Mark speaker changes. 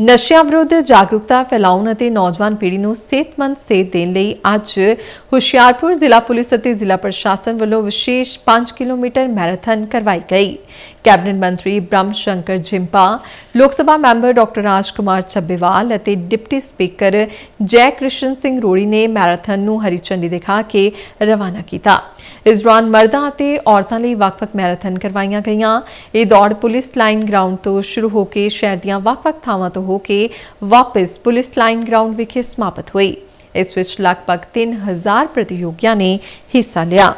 Speaker 1: ਨਸ਼ਿਆਂ ਵਿਰੁੱਧ ਜਾਗਰੂਕਤਾ ਫੈਲਾਉਣ ਅਤੇ ਨੌਜਵਾਨ ਪੀੜ੍ਹੀ ਨੂੰ ਸਿਹਤਮੰਦ ਸੇਧ ਦੇਣ ਲਈ ਅੱਜ ਹੁਸ਼ਿਆਰਪੁਰ ਜ਼ਿਲ੍ਹਾ ਪੁਲਿਸ ਅਤੇ ਜ਼ਿਲ੍ਹਾ ਪ੍ਰਸ਼ਾਸਨ ਵੱਲੋਂ ਵਿਸ਼ੇਸ਼ 5 ਕਿਲੋਮੀਟਰ ਮੈਰਾਥਨ ਕਰਵਾਈ ਗਈ ਕੈਬਨਿਟ ਮੰਤਰੀ ਬ੍ਰਹਮ ਸ਼ੰਕਰ ਜਿੰਪਾ ਲੋਕ ਸਭਾ ਮੈਂਬਰ ਡਾਕਟਰ ਰਾਜ ਕੁਮਾਰ ਚੱਬੇਵਾਲ ਅਤੇ ਡਿਪਟੀ ਸਪੀਕਰ ਜੈ ਕ੍ਰਿਸ਼ਨ ਸਿੰਘ ਰੋੜੀ ਨੇ ਮੈਰਾਥਨ ਨੂੰ ਹਰੀ ਝੰਡੀ ਦਿਖਾ ਕੇ ਰਵਾਨਾ ਕੀਤਾ ਇਸ ਦੌਰਾਨ ਮਰਦਾਂ ਅਤੇ ਔਰਤਾਂ ਲਈ ਵੱਖ-ਵੱਖ ਮੈਰਾਥਨ ਕਰਵਾਈਆਂ ਗਈਆਂ ਇਹ ਦੌੜ ਪੁਲਿਸ ਲਾਈਨ ਗਰਾਊਂਡ ਤੋਂ ਸ਼ੁਰੂ ਹੋ ਕੇ ਸ਼ਹਿਰ ਦੀਆਂ ਵੱਖ-ਵੱਖ ਥਾਵਾਂ ਤੋਂ ਹੋ ਕੇ ਵਾਪਸ ਪੁਲਿਸ ਲਾਈਨ ਗਰਾਊਂਡ ਵਿਖੇ ਸਮਾਪਤ ਹੋਈ ਇਸ ਵਿੱਚ ਲਗਭਗ 3000 ਪ੍ਰਤੀਯੋਗੀਆਂ ਨੇ ਹਿੱਸਾ ਲਿਆ